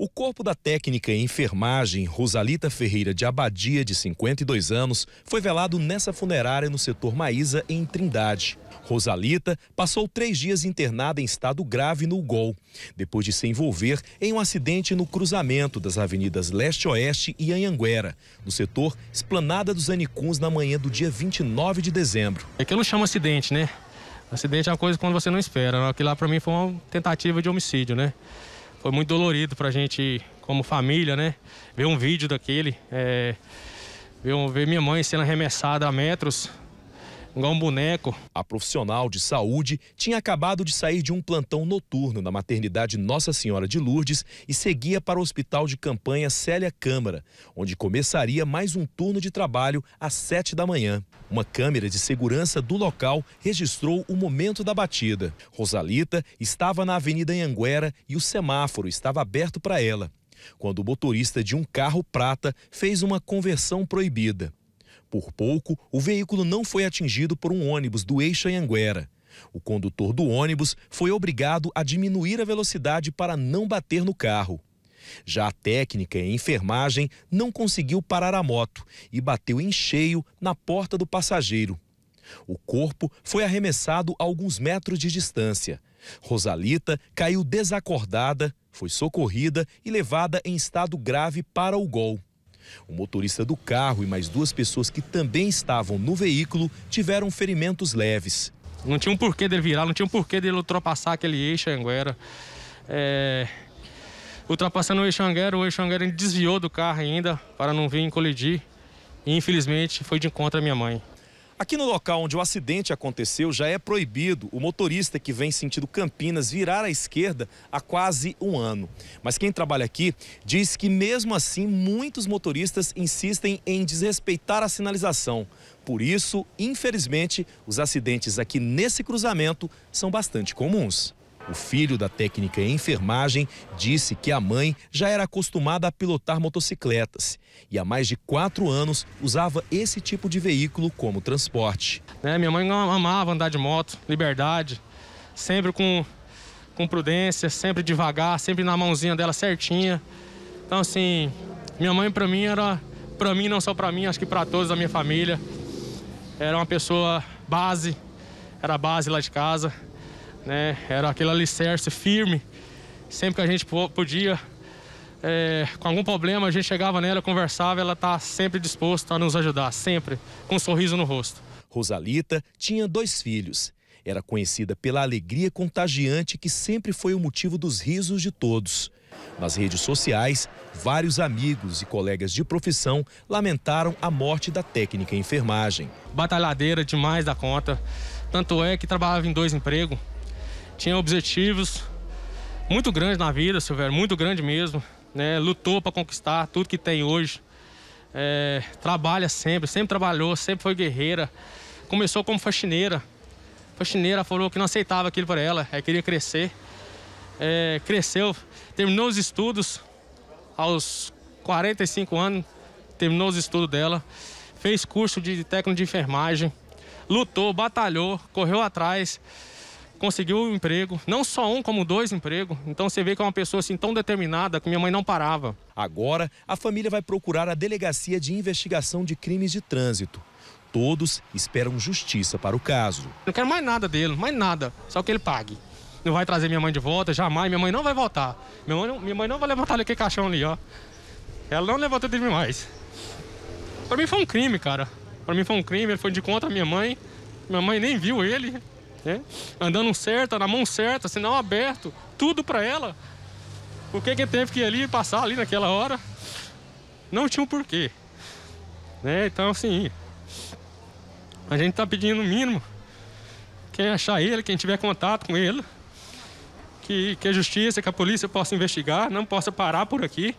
O corpo da técnica em enfermagem Rosalita Ferreira de Abadia, de 52 anos, foi velado nessa funerária no setor Maísa, em Trindade. Rosalita passou três dias internada em estado grave no Gol, depois de se envolver em um acidente no cruzamento das avenidas Leste-Oeste e Anhanguera, no setor Esplanada dos Anicuns, na manhã do dia 29 de dezembro. Aquilo é chama acidente, né? Acidente é uma coisa quando você não espera. Né? Aquilo lá para mim foi uma tentativa de homicídio, né? foi muito dolorido para a gente como família, né? Ver um vídeo daquele, é, ver, ver minha mãe sendo arremessada a metros igual um boneco. A profissional de saúde tinha acabado de sair de um plantão noturno na maternidade Nossa Senhora de Lourdes e seguia para o hospital de campanha Célia Câmara, onde começaria mais um turno de trabalho às sete da manhã. Uma câmera de segurança do local registrou o momento da batida. Rosalita estava na Avenida Anhanguera e o semáforo estava aberto para ela quando o motorista de um carro prata fez uma conversão proibida. Por pouco, o veículo não foi atingido por um ônibus do eixo Anhanguera. O condutor do ônibus foi obrigado a diminuir a velocidade para não bater no carro. Já a técnica em enfermagem não conseguiu parar a moto e bateu em cheio na porta do passageiro. O corpo foi arremessado a alguns metros de distância. Rosalita caiu desacordada, foi socorrida e levada em estado grave para o gol. O motorista do carro e mais duas pessoas que também estavam no veículo tiveram ferimentos leves. Não tinha um porquê dele virar, não tinha um porquê dele ultrapassar aquele eixo Anguera. É... Ultrapassando o eixo Anguera, o eixo Anguera desviou do carro ainda para não vir colidir. E infelizmente foi de encontro à minha mãe. Aqui no local onde o acidente aconteceu, já é proibido o motorista que vem sentido Campinas virar à esquerda há quase um ano. Mas quem trabalha aqui diz que, mesmo assim, muitos motoristas insistem em desrespeitar a sinalização. Por isso, infelizmente, os acidentes aqui nesse cruzamento são bastante comuns. O filho da técnica em enfermagem disse que a mãe já era acostumada a pilotar motocicletas e há mais de quatro anos usava esse tipo de veículo como transporte. É, minha mãe amava andar de moto, liberdade, sempre com, com prudência, sempre devagar, sempre na mãozinha dela certinha. Então assim, minha mãe para mim era, para mim não só para mim, acho que para todos da minha família, era uma pessoa base, era base lá de casa. Né? Era aquele alicerce firme. Sempre que a gente podia, é, com algum problema, a gente chegava nela, conversava, ela está sempre disposta a nos ajudar, sempre, com um sorriso no rosto. Rosalita tinha dois filhos. Era conhecida pela alegria contagiante que sempre foi o motivo dos risos de todos. Nas redes sociais, vários amigos e colegas de profissão lamentaram a morte da técnica enfermagem. Batalhadeira demais da conta. Tanto é que trabalhava em dois empregos, tinha objetivos muito grandes na vida, Silvério, muito grande mesmo. Né? Lutou para conquistar tudo que tem hoje. É, trabalha sempre, sempre trabalhou, sempre foi guerreira. Começou como faxineira. Faxineira falou que não aceitava aquilo para ela, é, queria crescer. É, cresceu, terminou os estudos aos 45 anos, terminou os estudos dela, fez curso de técnico de enfermagem, lutou, batalhou, correu atrás conseguiu um emprego, não só um, como dois empregos. Então você vê que é uma pessoa assim tão determinada que minha mãe não parava. Agora, a família vai procurar a Delegacia de Investigação de Crimes de Trânsito. Todos esperam justiça para o caso. Não quero mais nada dele, mais nada, só que ele pague. Não vai trazer minha mãe de volta, jamais, minha mãe não vai voltar. Minha mãe não, minha mãe não vai levantar aquele caixão ali, ó. Ela não levantou de mim mais. Para mim foi um crime, cara. Para mim foi um crime, ele foi de contra a minha mãe. Minha mãe nem viu ele né? Andando certa, na mão certa, sinal aberto, tudo para ela. Por que que teve que ir ali passar ali naquela hora? Não tinha um porquê, né? Então assim, a gente tá pedindo o mínimo. Quem é achar ele, quem tiver contato com ele, que, que a justiça, que a polícia possa investigar, não possa parar por aqui.